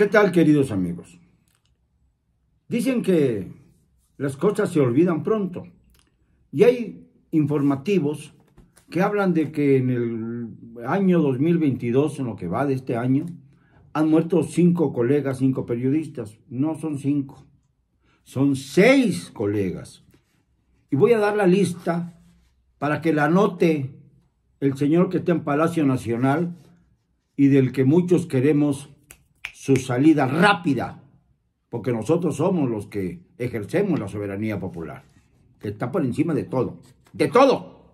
¿Qué tal, queridos amigos? Dicen que las cosas se olvidan pronto. Y hay informativos que hablan de que en el año 2022, en lo que va de este año, han muerto cinco colegas, cinco periodistas. No son cinco, son seis colegas. Y voy a dar la lista para que la note el señor que está en Palacio Nacional y del que muchos queremos su salida rápida, porque nosotros somos los que ejercemos la soberanía popular, que está por encima de todo, de todo,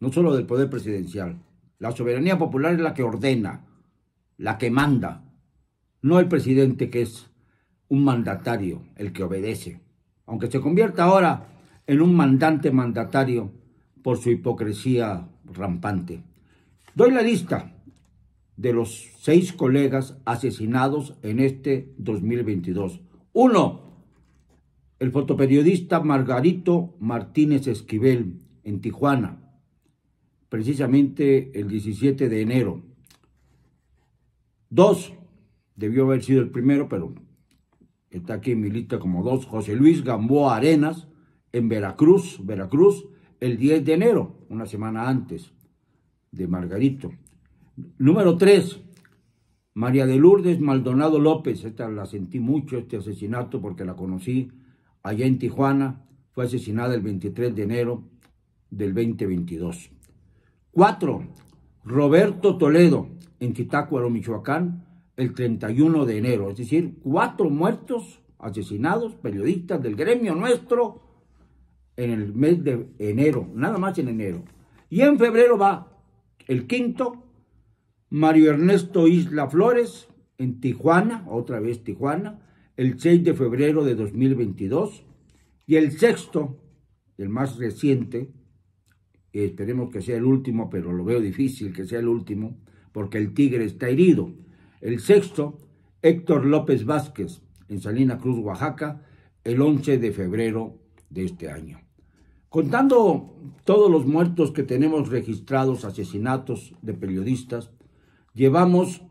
no solo del poder presidencial. La soberanía popular es la que ordena, la que manda, no el presidente que es un mandatario, el que obedece. Aunque se convierta ahora en un mandante mandatario por su hipocresía rampante. Doy la lista de los seis colegas asesinados en este 2022. Uno, el fotoperiodista Margarito Martínez Esquivel en Tijuana, precisamente el 17 de enero. Dos, debió haber sido el primero, pero está aquí en mi lista como dos, José Luis Gamboa Arenas en Veracruz, Veracruz, el 10 de enero, una semana antes de Margarito. Número 3, María de Lourdes Maldonado López. Esta la sentí mucho, este asesinato, porque la conocí allá en Tijuana. Fue asesinada el 23 de enero del 2022. 4. Roberto Toledo, en Quitácuaro, Michoacán, el 31 de enero. Es decir, cuatro muertos asesinados, periodistas del gremio nuestro, en el mes de enero, nada más en enero. Y en febrero va el quinto, Mario Ernesto Isla Flores, en Tijuana, otra vez Tijuana, el 6 de febrero de 2022. Y el sexto, el más reciente, eh, esperemos que sea el último, pero lo veo difícil que sea el último, porque el tigre está herido. El sexto, Héctor López Vázquez, en Salina Cruz, Oaxaca, el 11 de febrero de este año. Contando todos los muertos que tenemos registrados, asesinatos de periodistas, Llevamos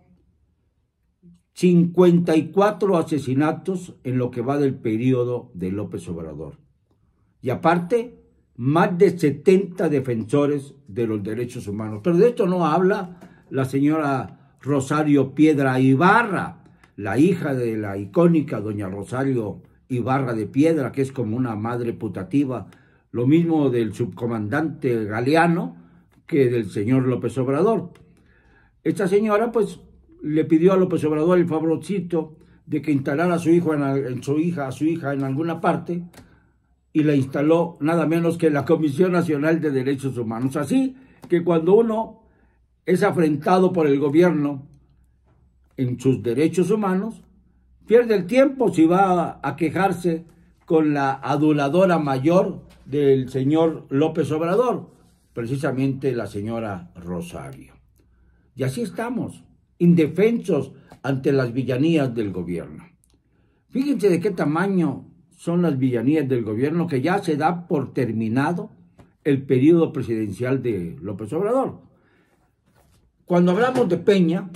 54 asesinatos en lo que va del periodo de López Obrador. Y aparte, más de 70 defensores de los derechos humanos. Pero de esto no habla la señora Rosario Piedra Ibarra, la hija de la icónica doña Rosario Ibarra de Piedra, que es como una madre putativa. Lo mismo del subcomandante Galeano que del señor López Obrador. Esta señora pues le pidió a López Obrador el favorcito de que instalara a su hijo en, su hija, a su hija en alguna parte y la instaló nada menos que la Comisión Nacional de Derechos Humanos. Así que cuando uno es afrentado por el gobierno en sus derechos humanos, pierde el tiempo si va a quejarse con la aduladora mayor del señor López Obrador, precisamente la señora Rosario. Y así estamos, indefensos ante las villanías del gobierno. Fíjense de qué tamaño son las villanías del gobierno que ya se da por terminado el periodo presidencial de López Obrador. Cuando hablamos de Peña,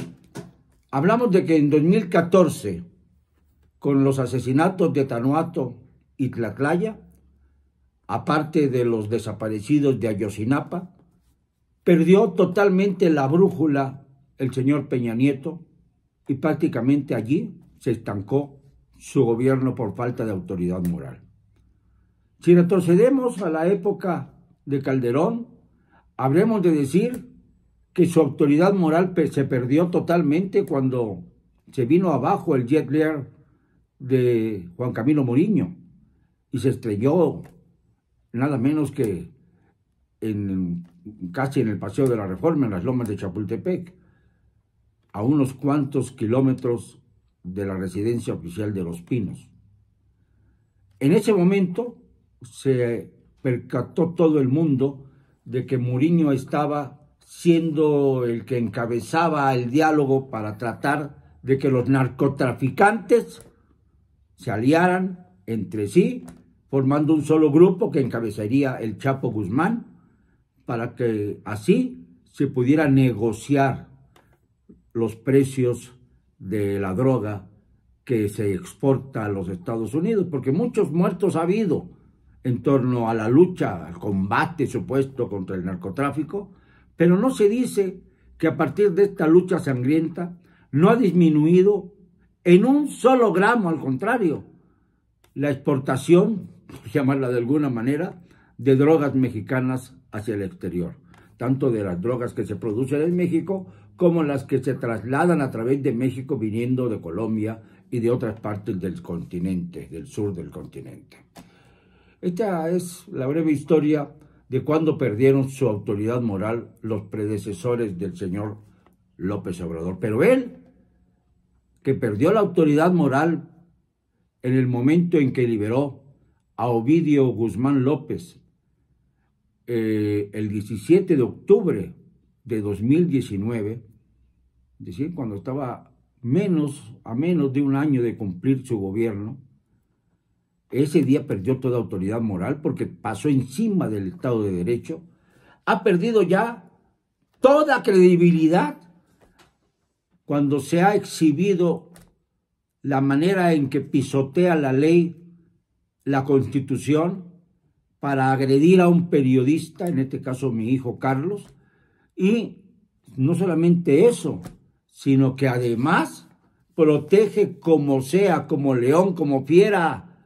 hablamos de que en 2014, con los asesinatos de Tanuato y Tlaclaya, aparte de los desaparecidos de Ayosinapa, Perdió totalmente la brújula el señor Peña Nieto y prácticamente allí se estancó su gobierno por falta de autoridad moral. Si retrocedemos a la época de Calderón, habremos de decir que su autoridad moral se perdió totalmente cuando se vino abajo el jet Lear de Juan Camilo Moriño y se estrelló nada menos que casi en el Paseo de la Reforma, en las lomas de Chapultepec, a unos cuantos kilómetros de la residencia oficial de Los Pinos. En ese momento se percató todo el mundo de que Muriño estaba siendo el que encabezaba el diálogo para tratar de que los narcotraficantes se aliaran entre sí, formando un solo grupo que encabezaría el Chapo Guzmán para que así se pudiera negociar los precios de la droga que se exporta a los Estados Unidos, porque muchos muertos ha habido en torno a la lucha, al combate supuesto contra el narcotráfico, pero no se dice que a partir de esta lucha sangrienta no ha disminuido en un solo gramo, al contrario, la exportación, llamarla de alguna manera, de drogas mexicanas hacia el exterior, tanto de las drogas que se producen en México como las que se trasladan a través de México viniendo de Colombia y de otras partes del continente, del sur del continente. Esta es la breve historia de cuando perdieron su autoridad moral los predecesores del señor López Obrador. Pero él, que perdió la autoridad moral en el momento en que liberó a Ovidio Guzmán López eh, el 17 de octubre de 2019, es decir, cuando estaba menos, a menos de un año de cumplir su gobierno, ese día perdió toda autoridad moral porque pasó encima del Estado de Derecho, ha perdido ya toda credibilidad cuando se ha exhibido la manera en que pisotea la ley, la constitución para agredir a un periodista, en este caso mi hijo Carlos, y no solamente eso, sino que además protege como sea, como león, como fiera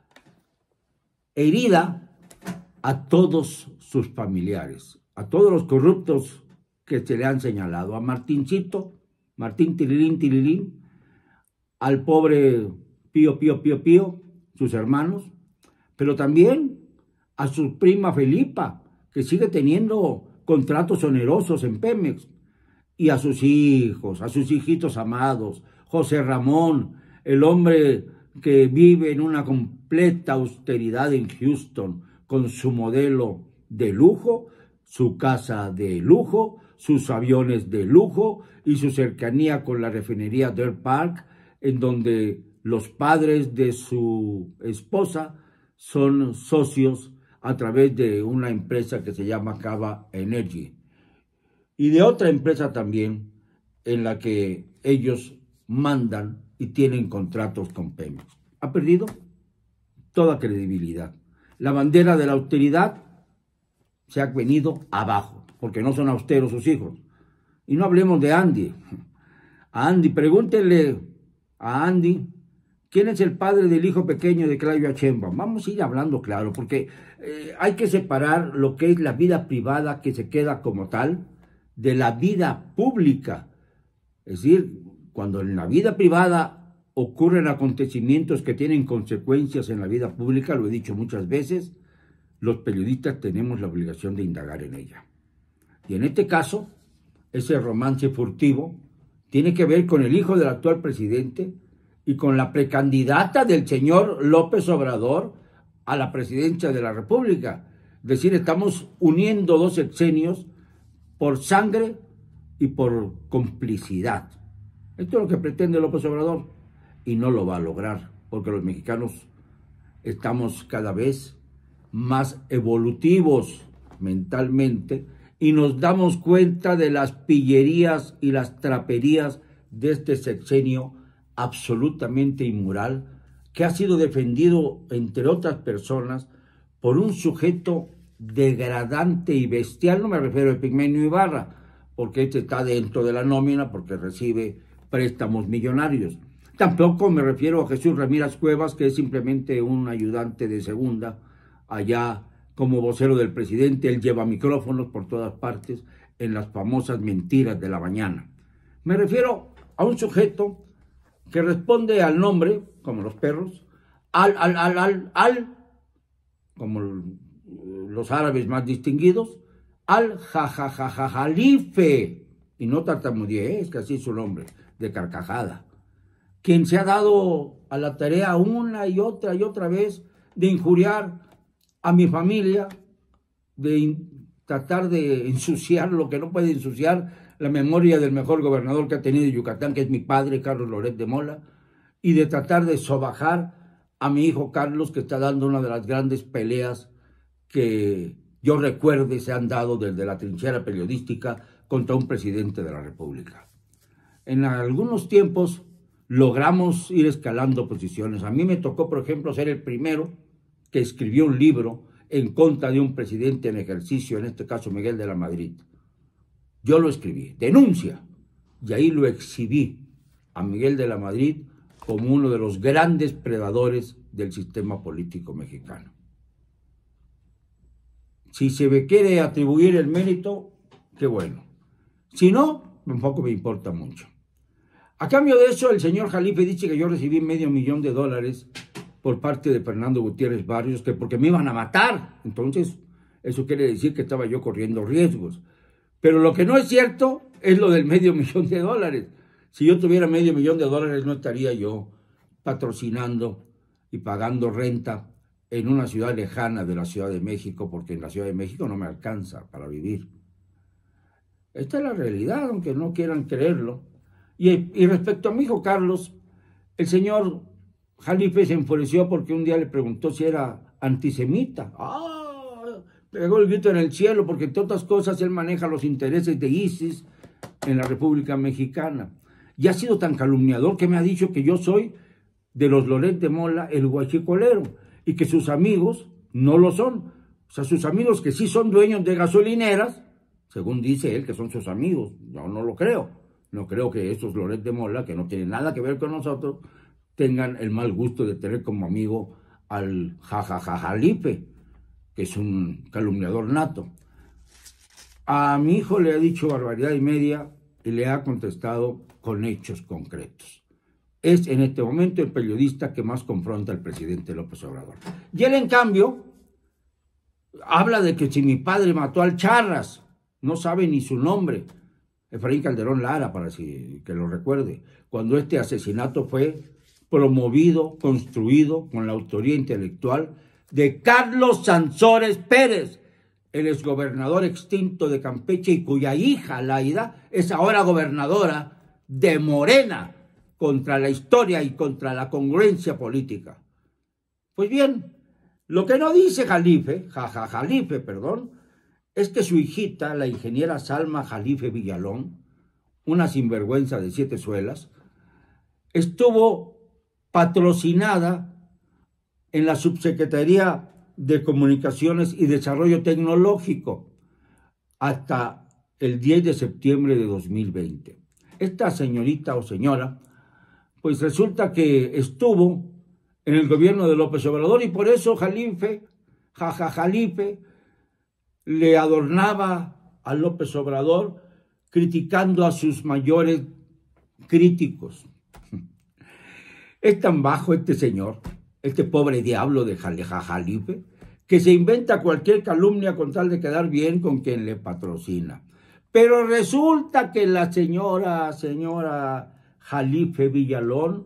herida a todos sus familiares, a todos los corruptos que se le han señalado, a Martincito, Martín Tirilín Tirilín, al pobre Pío Pío Pío Pío, sus hermanos, pero también a su prima Felipa, que sigue teniendo contratos onerosos en Pemex, y a sus hijos, a sus hijitos amados, José Ramón, el hombre que vive en una completa austeridad en Houston, con su modelo de lujo, su casa de lujo, sus aviones de lujo y su cercanía con la refinería Dirt Park, en donde los padres de su esposa son socios a través de una empresa que se llama Cava Energy y de otra empresa también en la que ellos mandan y tienen contratos con Pemex. Ha perdido toda credibilidad. La bandera de la austeridad se ha venido abajo, porque no son austeros sus hijos. Y no hablemos de Andy. A Andy, pregúntenle a Andy ¿Quién es el padre del hijo pequeño de Claudio Achemba? Vamos a ir hablando claro, porque eh, hay que separar lo que es la vida privada que se queda como tal de la vida pública. Es decir, cuando en la vida privada ocurren acontecimientos que tienen consecuencias en la vida pública, lo he dicho muchas veces, los periodistas tenemos la obligación de indagar en ella. Y en este caso, ese romance furtivo tiene que ver con el hijo del actual presidente, y con la precandidata del señor López Obrador a la presidencia de la República. Es decir, estamos uniendo dos sexenios por sangre y por complicidad. Esto es lo que pretende López Obrador y no lo va a lograr porque los mexicanos estamos cada vez más evolutivos mentalmente y nos damos cuenta de las pillerías y las traperías de este sexenio absolutamente inmoral que ha sido defendido, entre otras personas, por un sujeto degradante y bestial, no me refiero a Pigmenio Ibarra, porque este está dentro de la nómina, porque recibe préstamos millonarios. Tampoco me refiero a Jesús Ramírez Cuevas, que es simplemente un ayudante de segunda, allá como vocero del presidente, él lleva micrófonos por todas partes en las famosas mentiras de la mañana. Me refiero a un sujeto que responde al nombre, como los perros, al, al, al, al, al, como los árabes más distinguidos, al jajajajalife, y no tartamudíes, ¿eh? es que así es su nombre, de carcajada, quien se ha dado a la tarea una y otra y otra vez de injuriar a mi familia, de tratar de ensuciar lo que no puede ensuciar, la memoria del mejor gobernador que ha tenido Yucatán, que es mi padre, Carlos Loret de Mola, y de tratar de sobajar a mi hijo Carlos, que está dando una de las grandes peleas que yo recuerde se han dado desde la trinchera periodística contra un presidente de la República. En algunos tiempos logramos ir escalando posiciones. A mí me tocó, por ejemplo, ser el primero que escribió un libro en contra de un presidente en ejercicio, en este caso Miguel de la Madrid. Yo lo escribí, denuncia. Y ahí lo exhibí a Miguel de la Madrid como uno de los grandes predadores del sistema político mexicano. Si se me quiere atribuir el mérito, qué bueno. Si no, tampoco me importa mucho. A cambio de eso, el señor Jalife dice que yo recibí medio millón de dólares por parte de Fernando Gutiérrez Barrios, que porque me iban a matar. Entonces, eso quiere decir que estaba yo corriendo riesgos. Pero lo que no es cierto es lo del medio millón de dólares. Si yo tuviera medio millón de dólares no estaría yo patrocinando y pagando renta en una ciudad lejana de la Ciudad de México, porque en la Ciudad de México no me alcanza para vivir. Esta es la realidad, aunque no quieran creerlo. Y, respecto a mi hijo Carlos, el señor Jalife se enfureció porque un día le preguntó si era antisemita. ¡Ah! pegó el grito en el cielo porque, entre otras cosas, él maneja los intereses de ISIS en la República Mexicana. Y ha sido tan calumniador que me ha dicho que yo soy de los Loret de Mola, el guachicolero, y que sus amigos no lo son. O sea, sus amigos que sí son dueños de gasolineras, según dice él que son sus amigos, yo no lo creo. No creo que esos Loret de Mola, que no tienen nada que ver con nosotros, tengan el mal gusto de tener como amigo al jajajajalipe que es un calumniador nato. A mi hijo le ha dicho barbaridad y media y le ha contestado con hechos concretos. Es en este momento el periodista que más confronta al presidente López Obrador. Y él, en cambio, habla de que si mi padre mató al Charras, no sabe ni su nombre. Efraín Calderón Lara, para que lo recuerde, cuando este asesinato fue promovido, construido con la autoría intelectual de Carlos Sansores Pérez, el exgobernador extinto de Campeche y cuya hija, Laida, es ahora gobernadora de Morena contra la historia y contra la congruencia política. Pues bien, lo que no dice Jalife, jaja Jalife, perdón, es que su hijita, la ingeniera Salma Jalife Villalón, una sinvergüenza de siete suelas, estuvo patrocinada en la Subsecretaría de Comunicaciones y Desarrollo Tecnológico hasta el 10 de septiembre de 2020. Esta señorita o señora, pues resulta que estuvo en el gobierno de López Obrador y por eso Jalife, Jaja Jalife, le adornaba a López Obrador criticando a sus mayores críticos. Es tan bajo este señor este pobre diablo de Jalipe, que se inventa cualquier calumnia con tal de quedar bien con quien le patrocina. Pero resulta que la señora, señora Jalife Villalón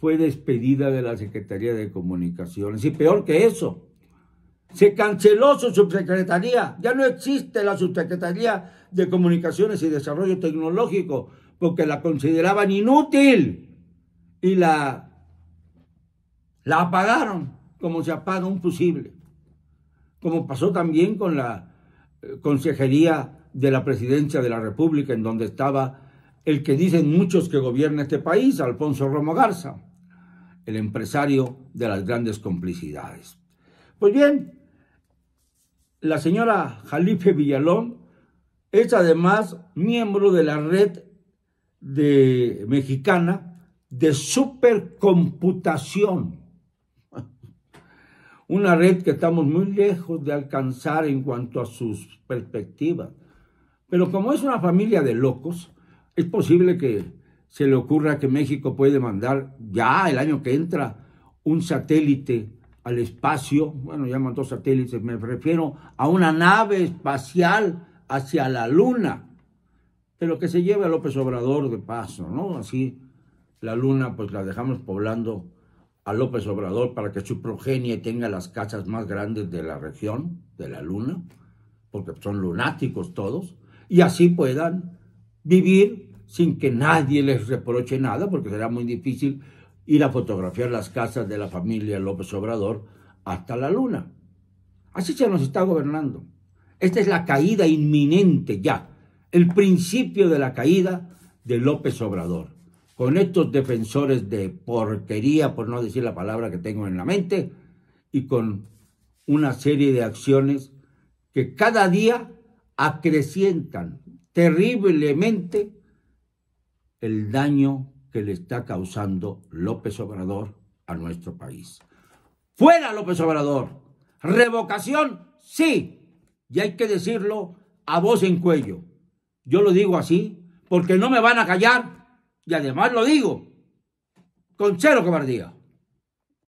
fue despedida de la Secretaría de Comunicaciones. Y peor que eso, se canceló su subsecretaría. Ya no existe la subsecretaría de Comunicaciones y Desarrollo Tecnológico porque la consideraban inútil. Y la la apagaron como se apaga un fusible, como pasó también con la eh, consejería de la presidencia de la República, en donde estaba el que dicen muchos que gobierna este país, Alfonso Romo Garza, el empresario de las grandes complicidades. Pues bien, la señora Jalife Villalón es además miembro de la red mexicana de supercomputación una red que estamos muy lejos de alcanzar en cuanto a sus perspectivas. Pero como es una familia de locos, es posible que se le ocurra que México puede mandar ya el año que entra un satélite al espacio, bueno, ya mandó satélites, me refiero a una nave espacial hacia la luna, pero que se lleve a López Obrador de paso, ¿no? Así la luna pues la dejamos poblando a López Obrador para que su progenie tenga las casas más grandes de la región, de la luna, porque son lunáticos todos, y así puedan vivir sin que nadie les reproche nada, porque será muy difícil ir a fotografiar las casas de la familia López Obrador hasta la luna. Así se nos está gobernando. Esta es la caída inminente ya, el principio de la caída de López Obrador con estos defensores de porquería, por no decir la palabra que tengo en la mente, y con una serie de acciones que cada día acrecientan terriblemente el daño que le está causando López Obrador a nuestro país. Fuera López Obrador. Revocación, sí. Y hay que decirlo a voz en cuello. Yo lo digo así porque no me van a callar y además lo digo, con cero cobardía.